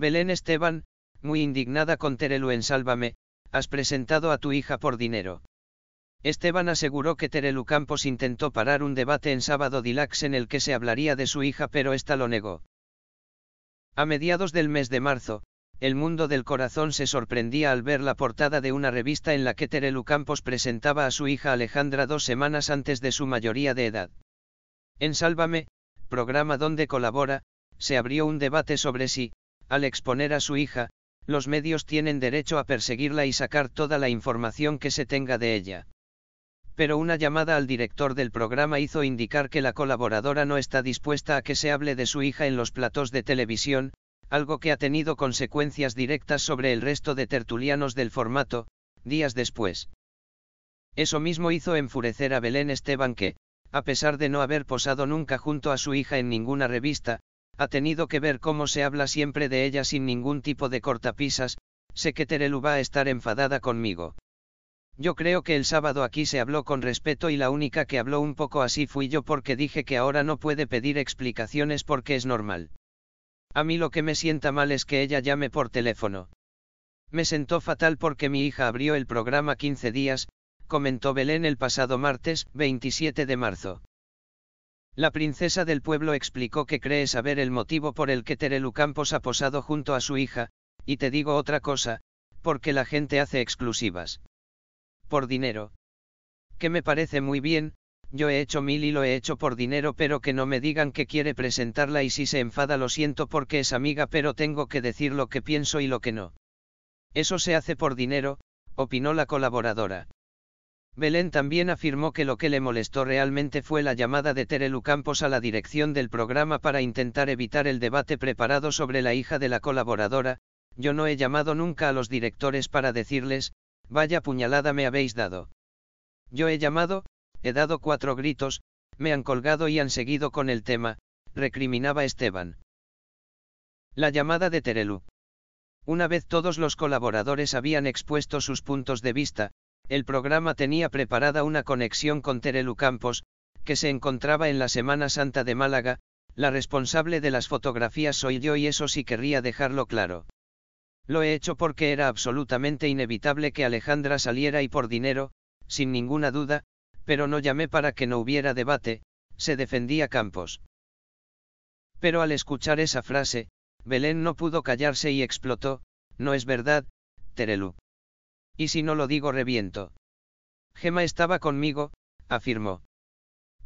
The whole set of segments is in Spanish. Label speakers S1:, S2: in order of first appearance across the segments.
S1: Belén Esteban, muy indignada con Terelu en Sálvame, has presentado a tu hija por dinero. Esteban aseguró que Terelu Campos intentó parar un debate en sábado Dilax en el que se hablaría de su hija pero ésta lo negó. A mediados del mes de marzo, el mundo del corazón se sorprendía al ver la portada de una revista en la que Terelu Campos presentaba a su hija Alejandra dos semanas antes de su mayoría de edad. En Sálvame, programa donde colabora, se abrió un debate sobre si, al exponer a su hija, los medios tienen derecho a perseguirla y sacar toda la información que se tenga de ella. Pero una llamada al director del programa hizo indicar que la colaboradora no está dispuesta a que se hable de su hija en los platos de televisión, algo que ha tenido consecuencias directas sobre el resto de tertulianos del formato, días después. Eso mismo hizo enfurecer a Belén Esteban que, a pesar de no haber posado nunca junto a su hija en ninguna revista, ha tenido que ver cómo se habla siempre de ella sin ningún tipo de cortapisas, sé que Terelu va a estar enfadada conmigo. Yo creo que el sábado aquí se habló con respeto y la única que habló un poco así fui yo porque dije que ahora no puede pedir explicaciones porque es normal. A mí lo que me sienta mal es que ella llame por teléfono. Me sentó fatal porque mi hija abrió el programa 15 días, comentó Belén el pasado martes, 27 de marzo. La princesa del pueblo explicó que cree saber el motivo por el que Terelu Campos ha posado junto a su hija, y te digo otra cosa, porque la gente hace exclusivas. Por dinero. Que me parece muy bien, yo he hecho mil y lo he hecho por dinero pero que no me digan que quiere presentarla y si se enfada lo siento porque es amiga pero tengo que decir lo que pienso y lo que no. Eso se hace por dinero, opinó la colaboradora. Belén también afirmó que lo que le molestó realmente fue la llamada de Terelu Campos a la dirección del programa para intentar evitar el debate preparado sobre la hija de la colaboradora, yo no he llamado nunca a los directores para decirles, vaya puñalada me habéis dado. Yo he llamado, he dado cuatro gritos, me han colgado y han seguido con el tema, recriminaba Esteban. La llamada de Terelu. Una vez todos los colaboradores habían expuesto sus puntos de vista, el programa tenía preparada una conexión con Terelu Campos, que se encontraba en la Semana Santa de Málaga, la responsable de las fotografías soy yo y eso sí querría dejarlo claro. Lo he hecho porque era absolutamente inevitable que Alejandra saliera y por dinero, sin ninguna duda, pero no llamé para que no hubiera debate, se defendía Campos. Pero al escuchar esa frase, Belén no pudo callarse y explotó, no es verdad, Terelu. Y si no lo digo reviento. Gemma estaba conmigo, afirmó.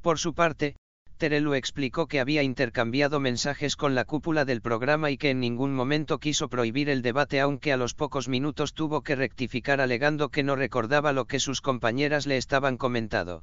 S1: Por su parte, Terelu explicó que había intercambiado mensajes con la cúpula del programa y que en ningún momento quiso prohibir el debate aunque a los pocos minutos tuvo que rectificar alegando que no recordaba lo que sus compañeras le estaban comentado.